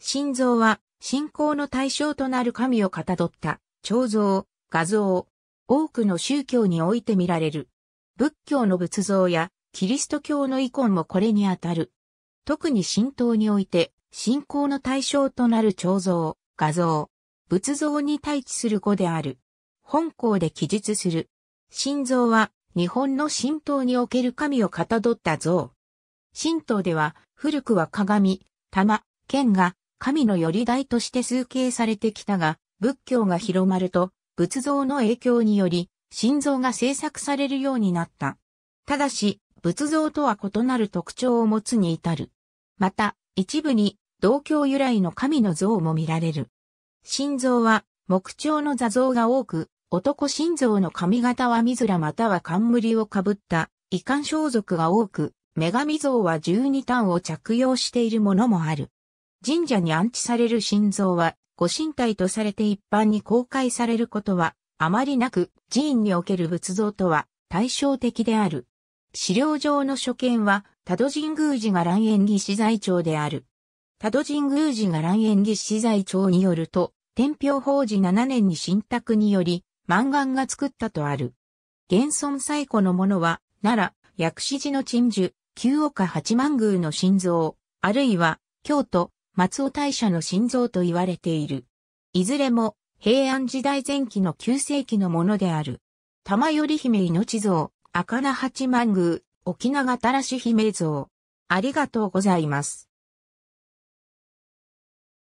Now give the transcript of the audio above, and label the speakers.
Speaker 1: 心臓は信仰の対象となる神をかたどった彫像、画像、多くの宗教において見られる。仏教の仏像やキリスト教の遺恨もこれにあたる。特に神道において信仰の対象となる彫像、画像、仏像に対地する語である。本校で記述する。心臓は日本の神道における神をかたどった像。神道では古くは鏡、玉、剣が神のより代として崇敬されてきたが、仏教が広まると、仏像の影響により、心臓が制作されるようになった。ただし、仏像とは異なる特徴を持つに至る。また、一部に、同教由来の神の像も見られる。心臓は、木彫の座像が多く、男心臓の髪型は水らまたは冠をかぶった、遺憾装束が多く、女神像は十二単を着用しているものもある。神社に安置される神像は、御神体とされて一般に公開されることは、あまりなく、寺院における仏像とは、対照的である。資料上の所見は、多度神宮寺が乱縁義資材長である。多度神宮寺が乱縁義資材長によると、天平法寺7年に新託により、満願が作ったとある。現存最古のものは、奈良、薬師寺の鎮守、旧岡八幡宮の心臓、あるいは、京都、松尾大社の心臓と言われている。いずれも平安時代前期の9世紀のものである。玉頼姫命像、赤名八幡宮、沖縄たらし姫像。ありがとうございます。